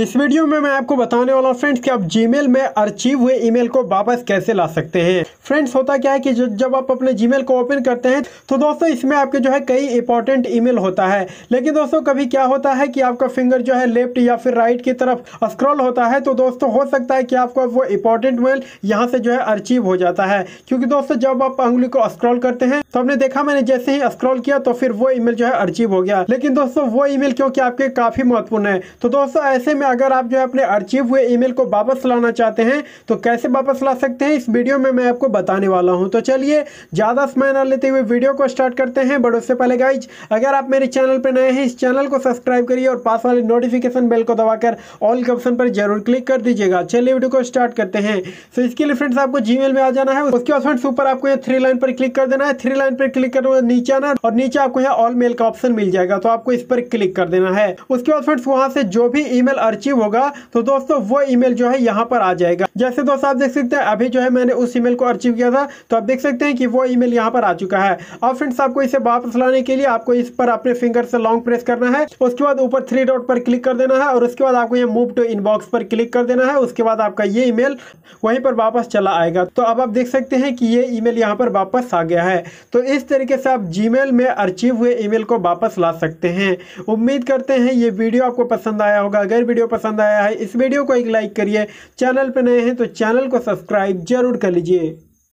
इस वीडियो में मैं आपको बताने वाला हूँ फ्रेंड्स कि आप जीमेल में अर्चीव हुए ईमेल को वापस कैसे ला सकते हैं फ्रेंड्स होता क्या है कि जब आप अपने जीमेल को ओपन करते हैं तो दोस्तों इसमें आपके जो है कई इंपॉर्टेंट ईमेल होता है लेकिन दोस्तों कभी क्या होता है कि आपका फिंगर जो है लेफ्ट या फिर राइट की तरफ स्क्रॉल होता है तो दोस्तों हो सकता है कि आपका वो इंपॉर्टेंट मेल यहाँ से जो है अर्चीव हो जाता है क्योंकि दोस्तों जब आप अंगुली को स्क्रॉल करते हैं तो हमने देखा मैंने जैसे ही स्क्रॉल किया तो फिर वो ईमेल जो है अर्चीव हो गया लेकिन दोस्तों वो ईमेल क्योंकि आपके काफी महत्वपूर्ण है तो दोस्तों ऐसे में अगर आप जो है अपने अर्चीव हुए ईमेल को वापस लाना चाहते हैं तो कैसे वापस ला सकते हैं इस वीडियो में मैं आपको बताने वाला हूं तो चलिए ज़्यादा समय ना लेते हुए वीडियो को स्टार्ट करते हैं बट उससे पहले गाइज अगर आप मेरे चैनल पर नए हैं इस चैनल को सब्सक्राइब करिए और पास वाले नोटिफिकेशन बेल को दबाकर ऑल के ऑप्शन पर जरूर क्लिक कर दीजिएगा चलिए वीडियो को स्टार्ट करते हैं तो इसके लिए फ्रेंड्स आपको जी में आ जाना है उसके बाद फ्रेंड्स ऊपर आपको ये थ्री लाइन पर क्लिक कर देना है थ्री लाइन पर क्लिक करने तो नीचे आना और नीचे आपको यहाँ ऑल मेल का ऑप्शन मिल जाएगा तो आपको इस पर क्लिक कर देना है उसके बाद फ्रेंड्स वहाँ से जो भी ईमेल अर्चिव होगा तो दोस्तों वो ईमेल जो है यहाँ पर आ जाएगा जैसे दोस्तों आप देख सकते हैं अभी जो है मैंने उस ईमेल को अचीव किया था तो आप देख सकते हैं कि वो ईमेल यहाँ पर आ चुका है और फ्रेंड्स आपको इसे वापस लाने के लिए आपको इस पर अपने फिंगर से लॉन्ग प्रेस करना है उसके बाद ऊपर थ्री डॉट पर क्लिक कर देना है और उसके बाद आपको ये मूव टू इनबॉक्स पर क्लिक कर देना है उसके बाद आपका ये ई वहीं पर वापस चला आएगा तो अब आप देख सकते हैं कि ये ई यहाँ पर वापस आ गया है तो इस तरीके से आप जी में अचीव हुए ई को वापस ला सकते हैं उम्मीद करते हैं ये वीडियो आपको पसंद आया होगा अगर वीडियो पसंद आया है इस वीडियो को एक लाइक करिए चैनल पर नए हैं तो चैनल को सब्सक्राइब जरूर कर लीजिए